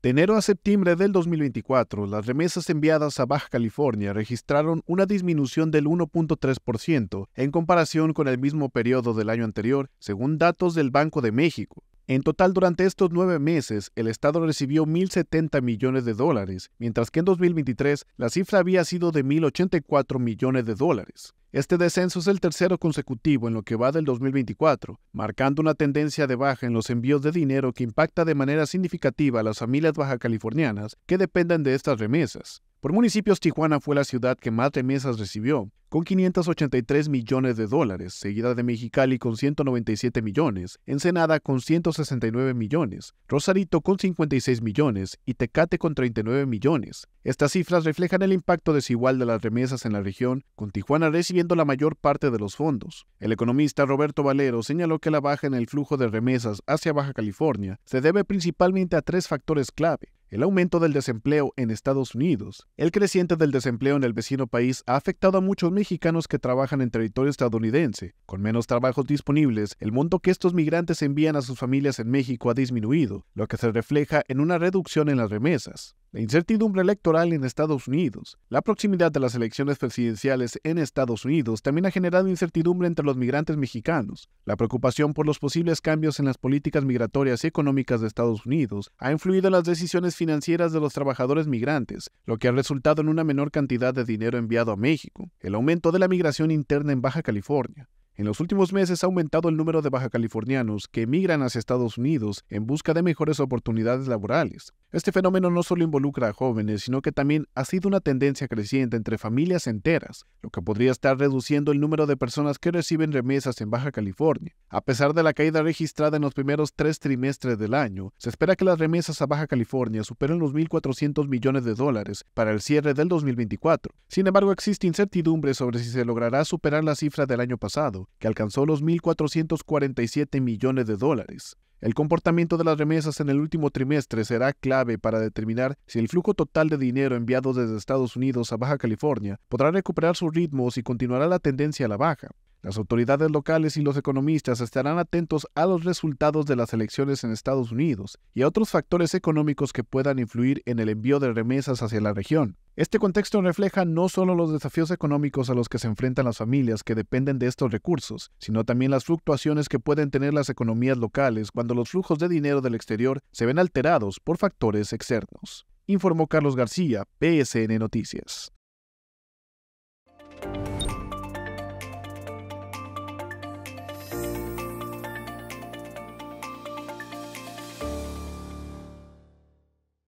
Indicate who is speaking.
Speaker 1: De enero a septiembre del 2024, las remesas enviadas a Baja California registraron una disminución del 1.3% en comparación con el mismo periodo del año anterior, según datos del Banco de México. En total, durante estos nueve meses, el Estado recibió 1.070 millones de dólares, mientras que en 2023 la cifra había sido de 1.084 millones de dólares. Este descenso es el tercero consecutivo en lo que va del 2024, marcando una tendencia de baja en los envíos de dinero que impacta de manera significativa a las familias baja californianas que dependen de estas remesas. Por municipios, Tijuana fue la ciudad que más remesas recibió, con 583 millones de dólares, seguida de Mexicali con 197 millones, Ensenada con 169 millones, Rosarito con 56 millones y Tecate con 39 millones. Estas cifras reflejan el impacto desigual de las remesas en la región, con Tijuana recibiendo la mayor parte de los fondos. El economista Roberto Valero señaló que la baja en el flujo de remesas hacia Baja California se debe principalmente a tres factores clave, el aumento del desempleo en Estados Unidos. El creciente del desempleo en el vecino país ha afectado a muchos mexicanos que trabajan en territorio estadounidense. Con menos trabajos disponibles, el monto que estos migrantes envían a sus familias en México ha disminuido, lo que se refleja en una reducción en las remesas. La incertidumbre electoral en Estados Unidos. La proximidad de las elecciones presidenciales en Estados Unidos también ha generado incertidumbre entre los migrantes mexicanos. La preocupación por los posibles cambios en las políticas migratorias y económicas de Estados Unidos ha influido en las decisiones financieras de los trabajadores migrantes, lo que ha resultado en una menor cantidad de dinero enviado a México, el aumento de la migración interna en Baja California, en los últimos meses ha aumentado el número de baja californianos que emigran hacia Estados Unidos en busca de mejores oportunidades laborales. Este fenómeno no solo involucra a jóvenes, sino que también ha sido una tendencia creciente entre familias enteras, lo que podría estar reduciendo el número de personas que reciben remesas en Baja California. A pesar de la caída registrada en los primeros tres trimestres del año, se espera que las remesas a Baja California superen los 1.400 millones de dólares para el cierre del 2024. Sin embargo, existe incertidumbre sobre si se logrará superar la cifra del año pasado, que alcanzó los 1.447 millones de dólares. El comportamiento de las remesas en el último trimestre será clave para determinar si el flujo total de dinero enviado desde Estados Unidos a Baja California podrá recuperar sus ritmos y continuará la tendencia a la baja. Las autoridades locales y los economistas estarán atentos a los resultados de las elecciones en Estados Unidos y a otros factores económicos que puedan influir en el envío de remesas hacia la región. Este contexto refleja no solo los desafíos económicos a los que se enfrentan las familias que dependen de estos recursos, sino también las fluctuaciones que pueden tener las economías locales cuando los flujos de dinero del exterior se ven alterados por factores externos, informó Carlos García, PSN Noticias.